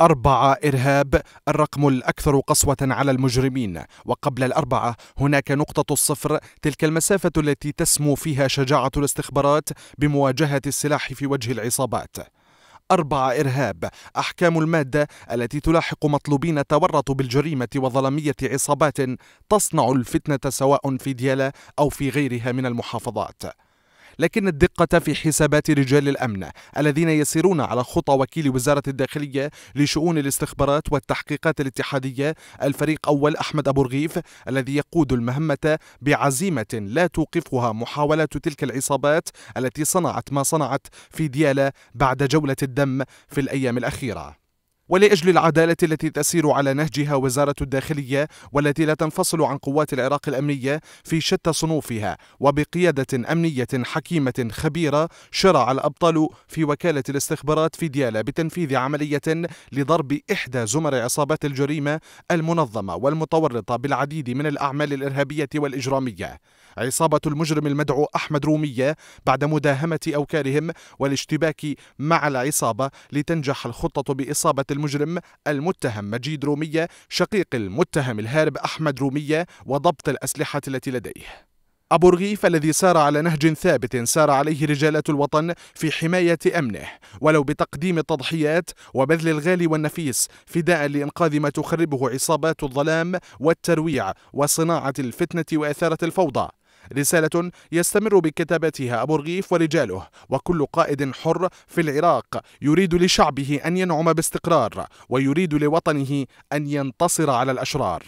أربعة إرهاب الرقم الأكثر قسوة على المجرمين وقبل الأربعة هناك نقطة الصفر تلك المسافة التي تسمو فيها شجاعة الاستخبارات بمواجهة السلاح في وجه العصابات أربعة إرهاب أحكام المادة التي تلاحق مطلوبين تورطوا بالجريمة وظلمية عصابات تصنع الفتنة سواء في ديالا أو في غيرها من المحافظات لكن الدقة في حسابات رجال الأمن الذين يسيرون على خطى وكيل وزارة الداخلية لشؤون الاستخبارات والتحقيقات الاتحادية الفريق أول أحمد أبو رغيف الذي يقود المهمة بعزيمة لا توقفها محاولات تلك العصابات التي صنعت ما صنعت في ديالى بعد جولة الدم في الأيام الأخيرة ولاجل العداله التي تسير على نهجها وزاره الداخليه والتي لا تنفصل عن قوات العراق الامنيه في شتى صنوفها وبقياده امنيه حكيمه خبيره شرع الابطال في وكاله الاستخبارات في ديالا بتنفيذ عمليه لضرب احدى زمر عصابات الجريمه المنظمه والمتورطه بالعديد من الاعمال الارهابيه والاجراميه عصابه المجرم المدعو احمد روميه بعد مداهمه اوكارهم والاشتباك مع العصابه لتنجح الخطه باصابه المجرم المتهم مجيد رومية شقيق المتهم الهارب أحمد رومية وضبط الأسلحة التي لديه أبو رغيف الذي سار على نهج ثابت سار عليه رجالات الوطن في حماية أمنه ولو بتقديم التضحيات وبذل الغالي والنفيس فداء لإنقاذ ما تخربه عصابات الظلام والترويع وصناعة الفتنة وإثارة الفوضى رسالة يستمر بكتابتها أبو رغيف ورجاله وكل قائد حر في العراق يريد لشعبه أن ينعم باستقرار ويريد لوطنه أن ينتصر على الأشرار